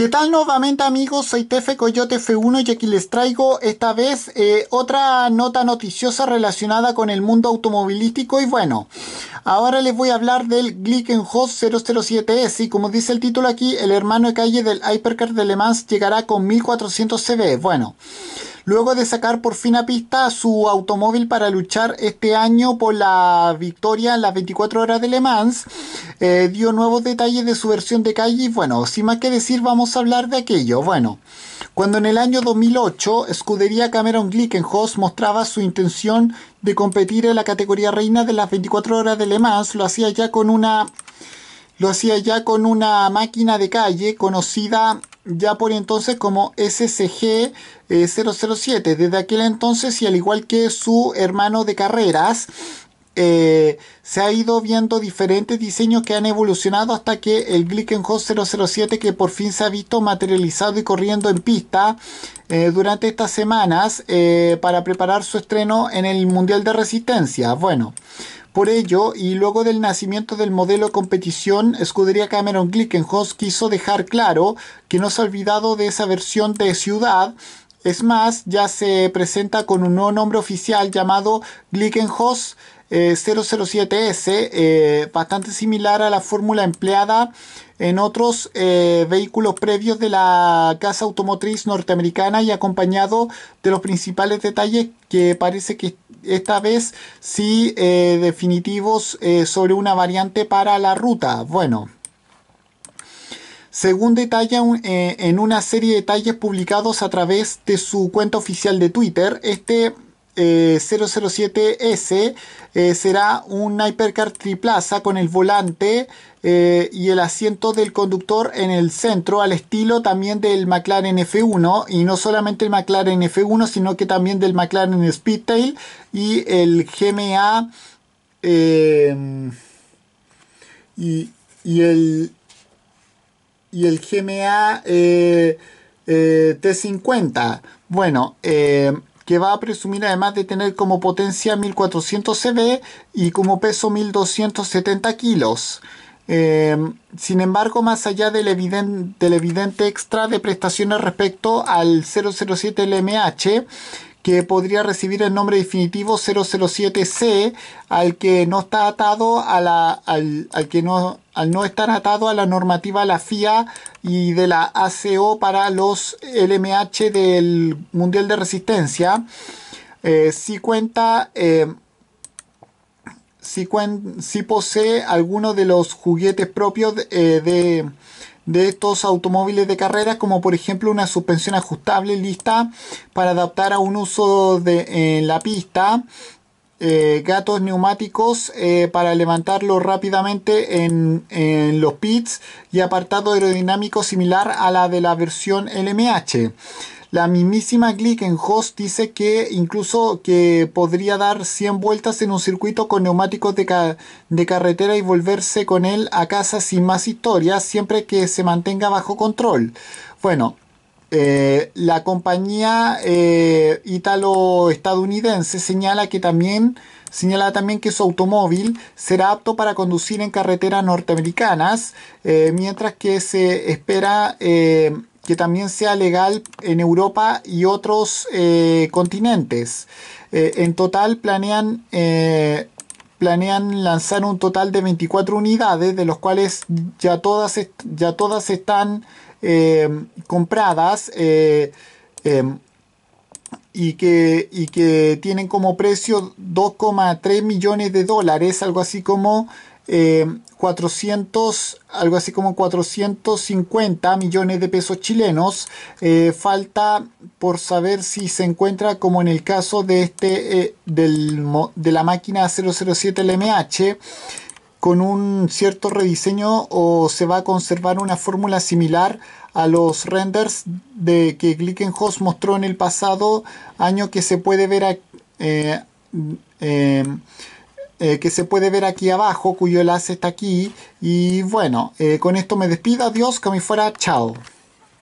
¿Qué tal nuevamente amigos? Soy Tefe Coyote F1 y aquí les traigo esta vez eh, otra nota noticiosa relacionada con el mundo automovilístico y bueno, ahora les voy a hablar del Glickenhaus 007S y como dice el título aquí, el hermano de calle del Hypercar de Le Mans llegará con 1400 CV, Bueno luego de sacar por fin a pista su automóvil para luchar este año por la victoria en las 24 horas de Le Mans. Eh, dio nuevos detalles de su versión de calle y bueno, sin más que decir vamos a hablar de aquello. Bueno, cuando en el año 2008 escudería Cameron Glickenhaus mostraba su intención de competir en la categoría reina de las 24 horas de Le Mans, lo hacía ya con una lo hacía ya con una máquina de calle conocida ya por entonces como SCG 007 eh, desde aquel entonces y al igual que su hermano de carreras eh, se ha ido viendo diferentes diseños que han evolucionado hasta que el Glickenhaus 007 que por fin se ha visto materializado y corriendo en pista eh, durante estas semanas para preparar su estreno en el Mundial de Resistencia. Bueno, por ello, y luego del nacimiento del modelo competición, Escudería Cameron Glickenhaus quiso dejar claro que no se ha olvidado de esa versión de ciudad es más, ya se presenta con un nuevo nombre oficial llamado Glickenhaus 007S, eh, eh, bastante similar a la fórmula empleada en otros eh, vehículos previos de la casa automotriz norteamericana y acompañado de los principales detalles que parece que esta vez sí definitivos sobre una variante para la ruta. Bueno, según detalla eh, en una serie de detalles publicados a través de su cuenta oficial de Twitter, este 007S eh, eh, será un Hypercar triplaza con el volante y el asiento del conductor en el centro, al estilo también del McLaren F1, y no solamente el McLaren F1, sino que también del McLaren Speedtail y el GMA y el y el GMA eh, eh, T50. Bueno, eh, que va a presumir además de tener como potencia 1400 cv y como peso 1270 kilos. sin embargo, más allá del, del evidente extra de prestaciones respecto al 007 LMH, que podría recibir el nombre definitivo 007C al que no está atado a la al, que no al no estar atado a la normativa de la FIA y de la ACO para los LMH del Mundial de Resistencia eh, si cuenta si, eh, si, posee alguno de los juguetes propios eh, de de estos automóviles de carreras como por ejemplo una suspensión ajustable lista para adaptar a un uso de la pista, eh, gatos neumáticos eh, para levantarlo rápidamente en, en, los pits y apartado aerodinámico similar a la de la versión LMH. La mismísima Host dice que incluso que podría dar 100 vueltas en un circuito con neumáticos de, de carretera y volverse con él a casa sin más historia, siempre que se mantenga bajo control. Bueno, eh, la compañía eh, italo-estadounidense señala que también señala también que su automóvil será apto para conducir en carreteras norteamericanas, eh, mientras que se espera que también sea legal en Europa y otros eh, continentes. Eh, en total planean, eh, planean lanzar un total de 24 unidades, de los cuales ya todas, ya todas están compradas em, y que, y que tienen como precio 2,3 millones de dólares, algo así como 400, eh, algo así como 450 millones de pesos chilenos. Eh, falta por saber si se encuentra como en el caso de, este, eh, de la máquina 007 LMH con un cierto rediseño o se va a conservar una fórmula similar a los renders de que Glickenhaus mostró en el pasado año que se puede ver en eh, que se puede ver aquí abajo, cuyo enlace está aquí. Y bueno, eh, con esto me despido, adiós, que me fuera, chao.